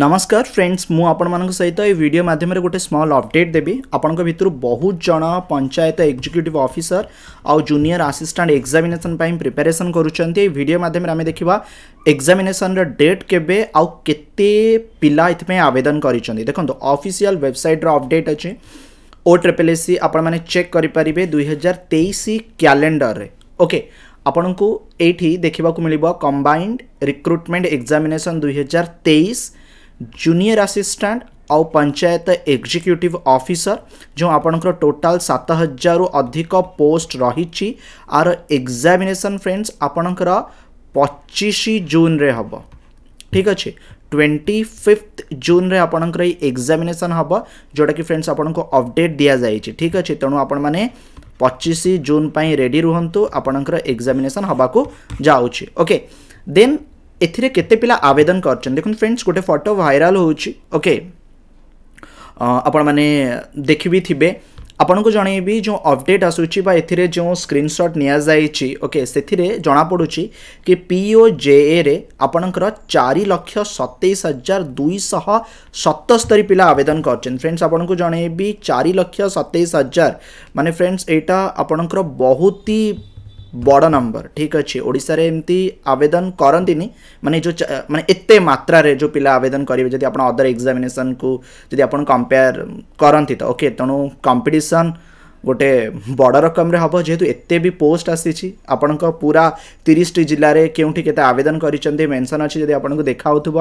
नमस्कार फ्रेंड्स मु आपण सहित ये भिडियो माध्यम गोटे स्मल अपडेट देवी आपण बहुत जन पंचायत एक्जिक्यूटिव अफिसर आउ जूनियर आसिस्टांट एक्जामेसन प्रिपेरेसन करीडियो भिडियो मध्यम आम देखा एक्जामेसन रेट केवे आउ केते पिला ये आवेदन कर देखो अफिसीआल वेबसाइट्र अपडेट अच्छे ओ ट्रिपल एस सी आपण चेक करें दुई हजार तेईस क्यालेंडर ओके आपण को ये देखा मिल कंबाइंड रिक्रुटमेंट एक्जामेसन दुई हजार तेईस ଜୁନିୟର ଆସିଷ୍ଟାଣ୍ଟ ଆଉ ପଞ୍ଚାୟତ ଏକ୍ଜିକ୍ୟୁଟିଭ୍ ଅଫିସର ଯେଉଁ ଆପଣଙ୍କର ଟୋଟାଲ୍ ସାତ ହଜାରରୁ ଅଧିକ ପୋଷ୍ଟ ରହିଛି ଆର ଏକ୍ଜାମିନେସନ୍ ଫ୍ରେଣ୍ଡସ୍ ଆପଣଙ୍କର ପଚିଶ ଜୁନ୍ରେ ହେବ ଠିକ୍ ଅଛି ଟ୍ୱେଣ୍ଟି ଫିଫ୍ଥ ଜୁନ୍ରେ ଆପଣଙ୍କର ଏଇ ଏକ୍ଜାମିନେସନ୍ ହେବ ଯେଉଁଟାକି ଫ୍ରେଣ୍ଡସ୍ ଆପଣଙ୍କୁ ଅପଡ଼େଟ୍ ଦିଆଯାଇଛି ଠିକ୍ ଅଛି ତେଣୁ ଆପଣମାନେ ପଚିଶ ଜୁନ୍ ପାଇଁ ରେଡ଼ି ରୁହନ୍ତୁ ଆପଣଙ୍କର ଏକ୍ଜାମିନେସନ୍ ହେବାକୁ ଯାଉଛି ଓକେ ଦେନ୍ ଏଥିରେ କେତେ ପିଲା ଆବେଦନ କରିଛନ୍ତି ଦେଖନ୍ତୁ ଫ୍ରେଣ୍ଡସ୍ ଗୋଟେ ଫଟୋ ଭାଇରାଲ୍ ହେଉଛି ଓକେ ଆପଣମାନେ ଦେଖିବି ଥିବେ ଆପଣଙ୍କୁ ଜଣେଇବି ଯେଉଁ ଅପଡ଼େଟ୍ ଆସୁଛି ବା ଏଥିରେ ଯେଉଁ ସ୍କ୍ରିନ୍ସଟ୍ ନିଆଯାଇଛି ଓକେ ସେଥିରେ ଜଣାପଡ଼ୁଛି କି ପି ଓ ଜେଏରେ ଆପଣଙ୍କର ଚାରି ଲକ୍ଷ ସତେଇଶ ହଜାର ଦୁଇଶହ ସତସ୍ତରୀ ପିଲା ଆବେଦନ କରିଛନ୍ତି ଫ୍ରେଣ୍ଡସ୍ ଆପଣଙ୍କୁ ଜଣେଇବି ଚାରି ଲକ୍ଷ ସତେଇଶ ହଜାର ମାନେ ଫ୍ରେଣ୍ଡସ୍ ଏଇଟା ଆପଣଙ୍କର ବହୁତ ହି বড় নম্বর ঠিক আছে ওড়িশার এমতি আবেদন করতে মানে যে মানে এতে মাত্রার যে পিলা আবেদন করবে যদি আপনার অদর এক্সামিনেসন কু যদি আপনার কম্পেয়ার করতে তো ওকে তেমন কম্পিটিশন ଗୋଟେ ବଡ଼ ରକମରେ ହେବ ଯେହେତୁ ଏତେ ବି ପୋଷ୍ଟ ଆସିଛି ଆପଣଙ୍କ ପୁରା ତିରିଶଟି ଜିଲ୍ଲାରେ କେଉଁଠି କେତେ ଆବେଦନ କରିଛନ୍ତି ମେନସନ୍ ଅଛି ଯଦି ଆପଣଙ୍କୁ ଦେଖାହେଉଥିବ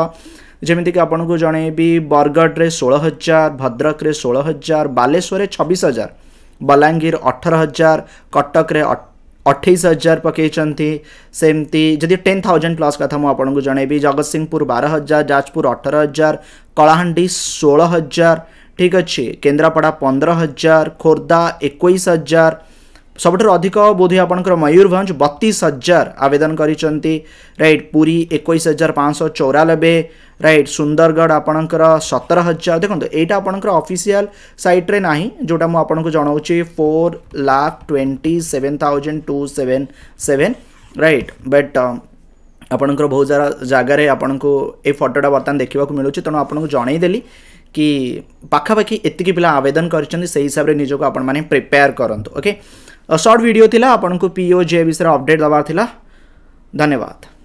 ଯେମିତିକି ଆପଣଙ୍କୁ ଜଣେଇବି ବରଗଡ଼ରେ ଷୋହଳ ହଜାର ଭଦ୍ରକରେ ଷୋହଳ ହଜାର ବାଲେଶ୍ୱରରେ ଛବିଶ ହଜାର ବଲାଙ୍ଗୀର ଅଠର ହଜାର କଟକରେ ଅଠେଇଶ ହଜାର ପକାଇଛନ୍ତି ସେମିତି ଯଦି ଟେନ୍ ଥାଉଜେଣ୍ଡ ପ୍ଲସ୍ କଥା ମୁଁ ଆପଣଙ୍କୁ ଜଣାଇବି ଜଗତସିଂହପୁର ବାର ହଜାର ଯାଜପୁର ଅଠର ହଜାର କଳାହାଣ୍ଡି ଷୋହଳ ହଜାର ଠିକ୍ ଅଛି କେନ୍ଦ୍ରାପଡ଼ା ପନ୍ଦର ହଜାର ଖୋର୍ଦ୍ଧା ଏକୋଇଶ ହଜାର सबुठ अधिक बोध आप मयूरभ बतीस हजार आवेदन करईट पूरी एक हजार पाँच सौ चौरानबे रईट सुंदरगढ़ आपणकर सतर हजार देखते ये आपणसीआल सैट्रे ना जोटा मुझे जनाऊँ four lakh twenty seven thousand two seven seven right but आपण बहुत सारा जगह आप फटोटा बर्तमान देखा मिलूँ तेनाली जनईदेली कि पखापाखी एत पिला आवेदन कर हिसाब से निजी आपने प्रिपेयर करके तो, सर्ट भिडियो था आपको पीओ जे विषय अपडेट दबार धन्यवाद